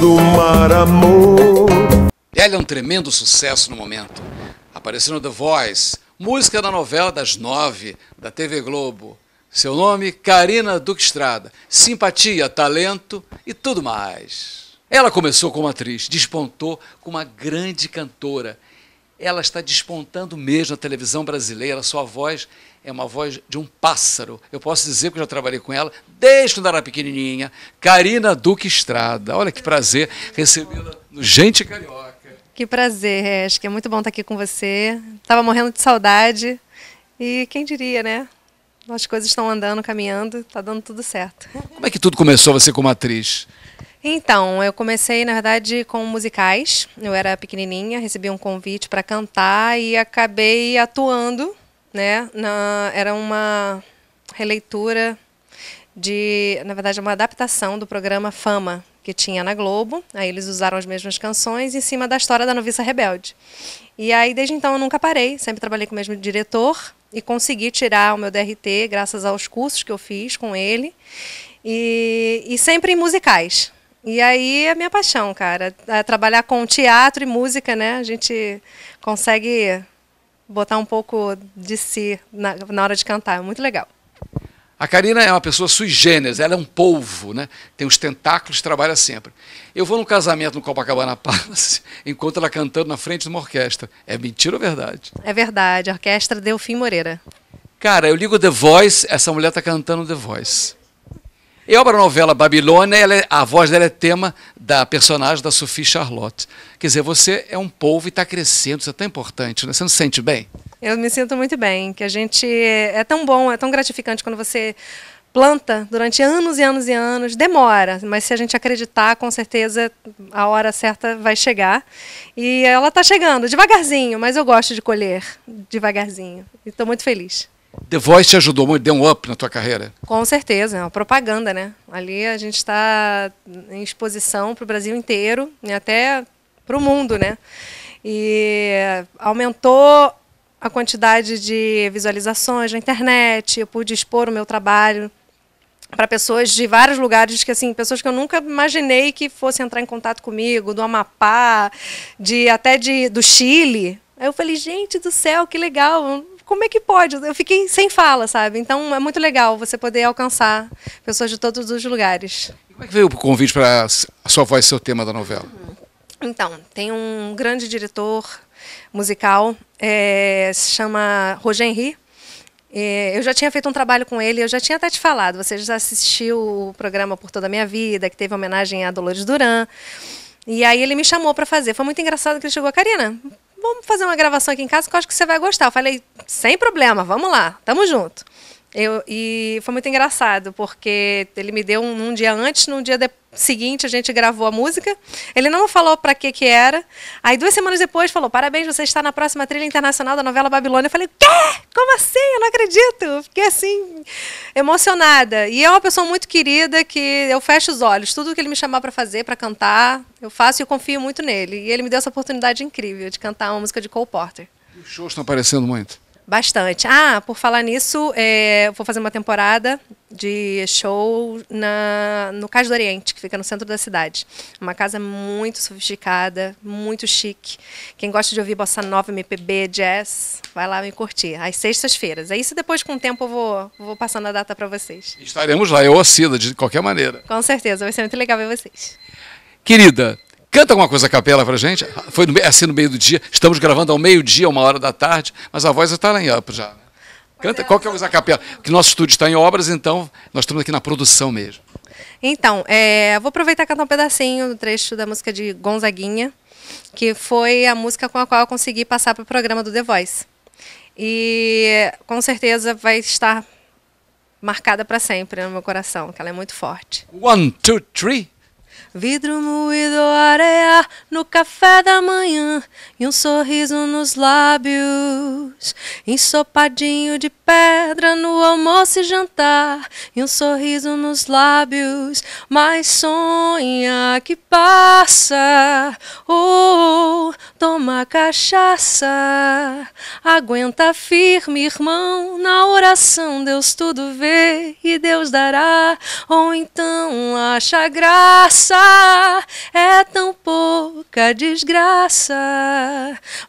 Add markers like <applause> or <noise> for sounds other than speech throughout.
do mar, amor. Ela é um tremendo sucesso no momento. Apareceu no The Voice, música da novela das nove, da TV Globo. Seu nome, Karina Duque Estrada. Simpatia, talento e tudo mais. Ela começou como atriz, despontou como uma grande cantora ela está despontando mesmo na televisão brasileira. Sua voz é uma voz de um pássaro. Eu posso dizer que eu já trabalhei com ela desde quando era pequenininha. Karina Duque Estrada. Olha que prazer recebê-la no Gente Carioca. Que prazer, acho que é muito bom estar aqui com você. Estava morrendo de saudade. E quem diria, né? As coisas estão andando, caminhando, está dando tudo certo. Como é que tudo começou você como atriz? Então, eu comecei, na verdade, com musicais. Eu era pequenininha, recebi um convite para cantar e acabei atuando, né? Na, era uma releitura de, na verdade, uma adaptação do programa Fama que tinha na Globo. Aí eles usaram as mesmas canções em cima da história da noviça rebelde. E aí, desde então, eu nunca parei. Sempre trabalhei com o mesmo diretor e consegui tirar o meu DRT graças aos cursos que eu fiz com ele. E, e sempre em musicais, e aí é minha paixão, cara. É trabalhar com teatro e música, né? A gente consegue botar um pouco de si na, na hora de cantar. É muito legal. A Karina é uma pessoa sui generis, ela é um polvo, né? tem os tentáculos, trabalha sempre. Eu vou num casamento no Copacabana Palace, <laughs> encontro ela cantando na frente de uma orquestra. É mentira ou verdade? É verdade, a orquestra Delfim Moreira. Cara, eu ligo The Voice, essa mulher tá cantando The Voice. E a obra-novela Babilônia, é, a voz dela é tema da personagem da Sophie Charlotte. Quer dizer, você é um povo e está crescendo, isso é tão importante, né? você não se sente bem? Eu me sinto muito bem, que a gente... É tão bom, é tão gratificante quando você planta durante anos e anos e anos, demora, mas se a gente acreditar, com certeza a hora certa vai chegar. E ela está chegando, devagarzinho, mas eu gosto de colher devagarzinho. estou muito feliz. The Voice te ajudou muito, deu um up na tua carreira? Com certeza, é uma propaganda, né? Ali a gente está em exposição para o Brasil inteiro e né? até para o mundo, né? E aumentou a quantidade de visualizações na internet, eu pude expor o meu trabalho para pessoas de vários lugares que assim pessoas que eu nunca imaginei que fossem entrar em contato comigo do Amapá de até de do Chile Aí eu falei, gente do céu, que legal, como é que pode? Eu fiquei sem fala, sabe? Então é muito legal você poder alcançar pessoas de todos os lugares. E como é que veio o convite para a sua voz ser o tema da novela? Então, tem um grande diretor musical, é, se chama Roger Henry. É, eu já tinha feito um trabalho com ele, eu já tinha até te falado. Você já assistiu o programa Por Toda a Minha Vida, que teve homenagem a Dolores Duran. E aí ele me chamou para fazer. Foi muito engraçado que ele chegou, Karina, vamos fazer uma gravação aqui em casa que eu acho que você vai gostar. Eu falei, sem problema, vamos lá, tamo junto. Eu, e foi muito engraçado, porque ele me deu um, um dia antes, num dia de, seguinte, a gente gravou a música. Ele não falou para que que era. Aí duas semanas depois falou: "Parabéns, você está na próxima trilha internacional da novela Babilônia". Eu falei: "Quê? Como assim? Eu não acredito". fiquei assim emocionada. E é uma pessoa muito querida que eu fecho os olhos, tudo que ele me chamar para fazer, para cantar, eu faço e eu confio muito nele. E ele me deu essa oportunidade incrível de cantar uma música de Cole Porter. Os shows estão aparecendo muito. Bastante. Ah, por falar nisso, é, vou fazer uma temporada de show na, no Cais do Oriente, que fica no centro da cidade. Uma casa muito sofisticada, muito chique. Quem gosta de ouvir bossa nova, MPB, jazz, vai lá me curtir. Às sextas-feiras. É isso depois, com o tempo, eu vou, vou passando a data para vocês. Estaremos lá, eu ou a Cida, de qualquer maneira. Com certeza, vai ser muito legal ver vocês. Querida, Canta alguma coisa a capela pra gente. Foi no, assim no meio do dia. Estamos gravando ao meio-dia, uma hora da tarde, mas a voz está lá em up já. Né? Canta que é o capela. Que nosso estúdio está em obras, então nós estamos aqui na produção mesmo. Então, é, vou aproveitar e cantar um pedacinho do trecho da música de Gonzaguinha, que foi a música com a qual eu consegui passar para o programa do The Voice. E com certeza vai estar marcada para sempre no meu coração, que ela é muito forte. One, two, three. Vidro moído, areia, no café da manhã e um sorriso nos lábios. Ensopadinho de pedra no almoço e jantar e um sorriso nos lábios. Mas sonha que passa, oh, oh toma cachaça. Aguenta firme, irmão, na oração Deus tudo vê e Deus dará. Ou então acha graça, é tão pouco pouca desgraça,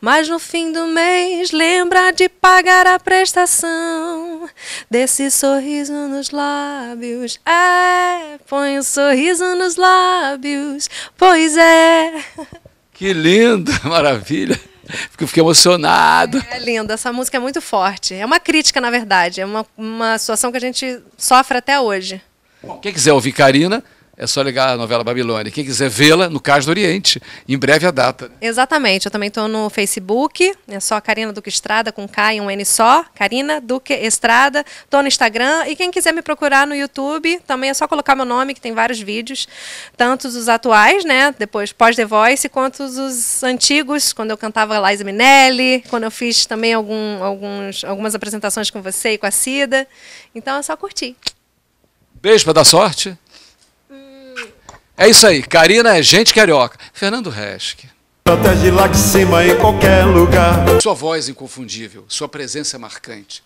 mas no fim do mês lembra de pagar a prestação desse sorriso nos lábios. É, põe o um sorriso nos lábios, pois é. Que lindo, <laughs> maravilha. Fico, fiquei emocionado. É, é linda, essa música é muito forte. É uma crítica, na verdade, é uma, uma situação que a gente sofre até hoje. Bom, quem quiser ouvir Karina, é só ligar a novela Babilônia. Quem quiser vê-la, no Cais do Oriente, em breve a data. Né? Exatamente. Eu também estou no Facebook, é só Karina Duque Estrada, com K e um N só. Karina Duque Estrada. Estou no Instagram. E quem quiser me procurar no YouTube, também é só colocar meu nome, que tem vários vídeos, tanto os atuais, né? Depois pós-The Voice, quanto os antigos, quando eu cantava Liza Minelli, quando eu fiz também algum, alguns, algumas apresentações com você e com a Cida. Então é só curtir. Beijo para dar sorte. É isso aí, Karina é gente carioca. Fernando Resch. lá de cima em qualquer lugar. Sua voz inconfundível, sua presença marcante.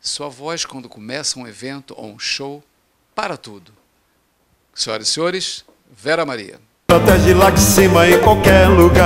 Sua voz quando começa um evento ou um show, para tudo. Senhoras e senhores, Vera Maria. lá de cima em qualquer lugar.